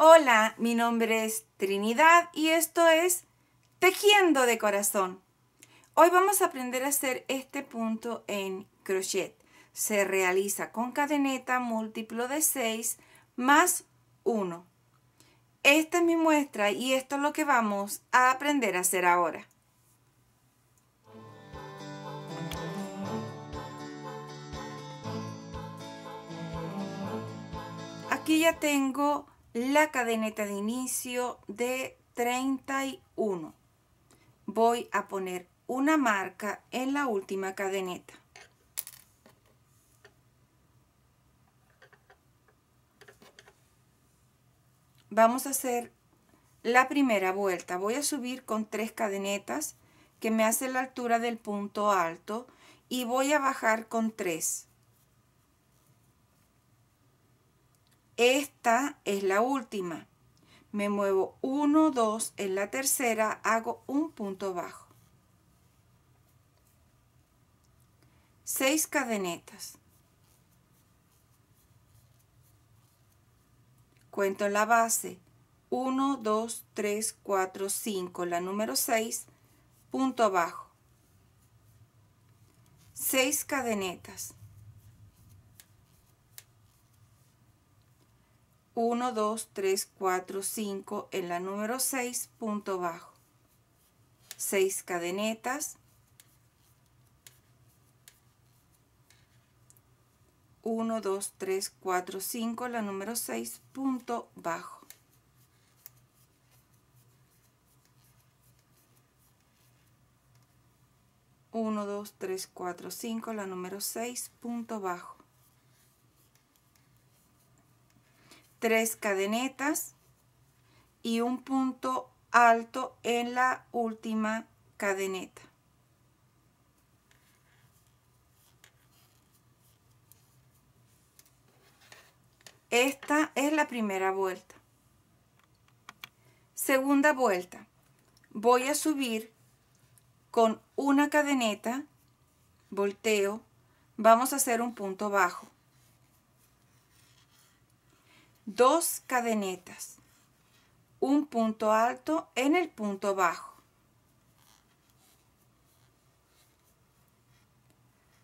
Hola, mi nombre es Trinidad y esto es Tejiendo de Corazón. Hoy vamos a aprender a hacer este punto en crochet. Se realiza con cadeneta múltiplo de 6 más 1. Esta es mi muestra y esto es lo que vamos a aprender a hacer ahora. Aquí ya tengo la cadeneta de inicio de 31. Voy a poner una marca en la última cadeneta. Vamos a hacer la primera vuelta. Voy a subir con tres cadenetas que me hace la altura del punto alto y voy a bajar con tres. Esta es la última. Me muevo 1, 2, en la tercera hago un punto bajo. 6 cadenetas. Cuento en la base 1, 2, 3, 4, 5, la número 6, punto bajo. 6 cadenetas. 1, 2, 3, 4, 5 en la número 6, punto bajo. 6 cadenetas. 1, 2, 3, 4, 5, la número 6, punto bajo. 1, 2, 3, cuatro, 5, la número 6, punto bajo. tres cadenetas y un punto alto en la última cadeneta. Esta es la primera vuelta. Segunda vuelta. Voy a subir con una cadeneta, volteo, vamos a hacer un punto bajo dos cadenetas, un punto alto en el punto bajo,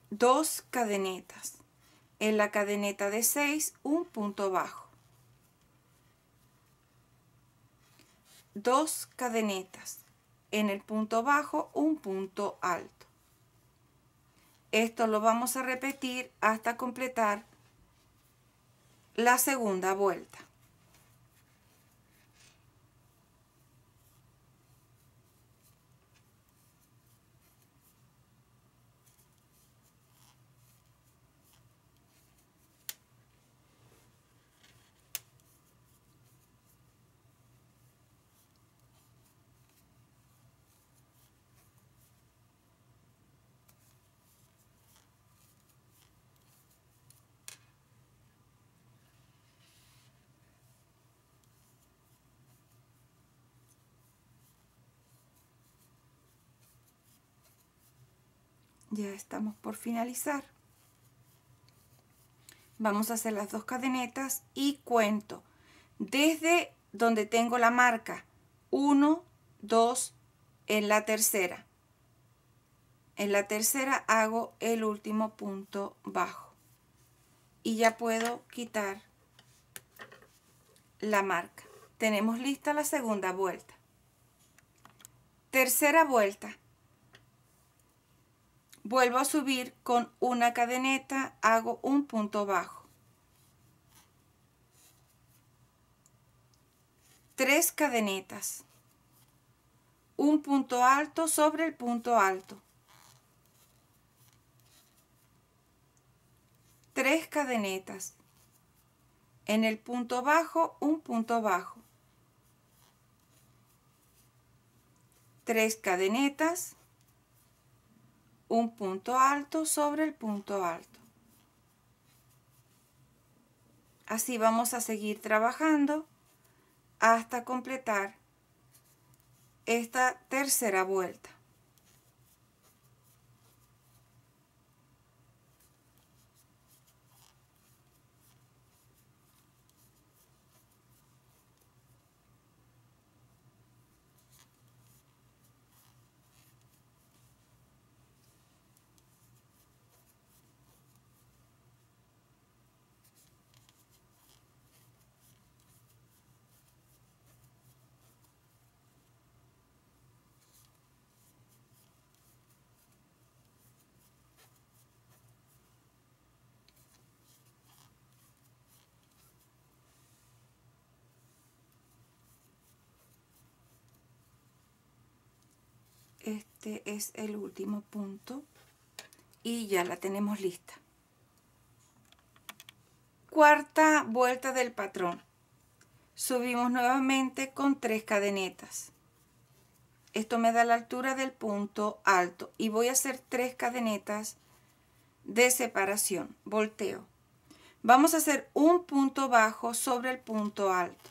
dos cadenetas, en la cadeneta de seis un punto bajo, dos cadenetas, en el punto bajo un punto alto. Esto lo vamos a repetir hasta completar la segunda vuelta. ya estamos por finalizar vamos a hacer las dos cadenetas y cuento desde donde tengo la marca 1 2 en la tercera en la tercera hago el último punto bajo y ya puedo quitar la marca tenemos lista la segunda vuelta tercera vuelta vuelvo a subir con una cadeneta, hago un punto bajo. Tres cadenetas. Un punto alto sobre el punto alto. Tres cadenetas. En el punto bajo, un punto bajo. Tres cadenetas un punto alto sobre el punto alto. Así vamos a seguir trabajando hasta completar esta tercera vuelta. este es el último punto y ya la tenemos lista cuarta vuelta del patrón subimos nuevamente con tres cadenetas esto me da la altura del punto alto y voy a hacer tres cadenetas de separación volteo vamos a hacer un punto bajo sobre el punto alto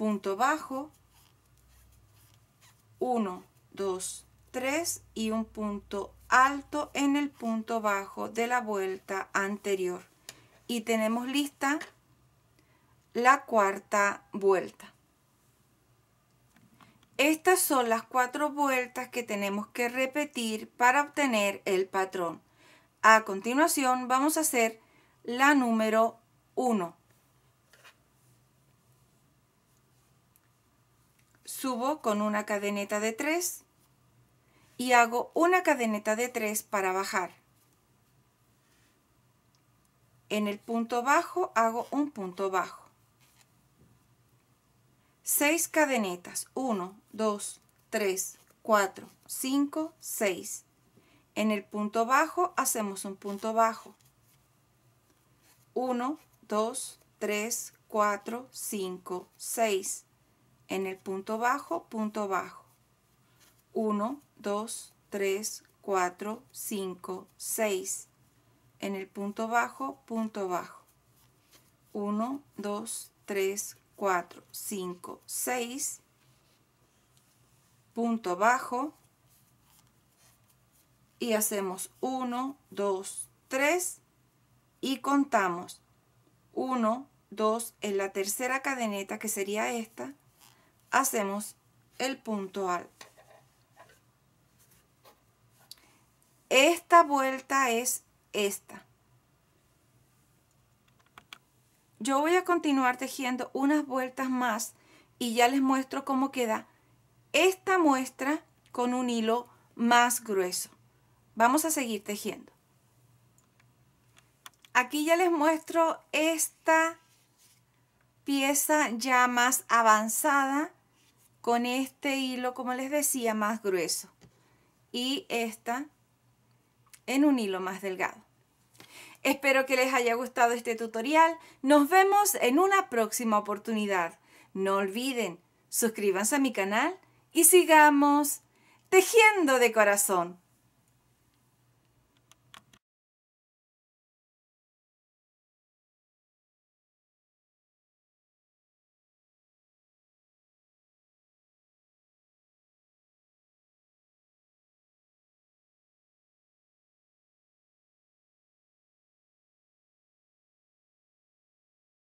punto bajo, 1, 2, 3 y un punto alto en el punto bajo de la vuelta anterior. Y tenemos lista la cuarta vuelta. Estas son las cuatro vueltas que tenemos que repetir para obtener el patrón. A continuación vamos a hacer la número 1. subo con una cadeneta de 3 y hago una cadeneta de 3 para bajar. En el punto bajo hago un punto bajo. 6 cadenetas, 1, 2, 3, 4, 5, 6. En el punto bajo hacemos un punto bajo. 1, 2, 3, 4, 5, 6 en el punto bajo, punto bajo. 1, 2, 3, 4, 5, 6. En el punto bajo, punto bajo. 1, 2, 3, 4, 5, 6. Punto bajo. Y hacemos 1, 2, 3 y contamos 1, 2 en la tercera cadeneta que sería esta, hacemos el punto alto. Esta vuelta es esta. Yo voy a continuar tejiendo unas vueltas más y ya les muestro cómo queda esta muestra con un hilo más grueso. Vamos a seguir tejiendo. Aquí ya les muestro esta pieza ya más avanzada con este hilo, como les decía, más grueso y esta en un hilo más delgado. Espero que les haya gustado este tutorial. Nos vemos en una próxima oportunidad. No olviden, suscríbanse a mi canal y sigamos tejiendo de corazón.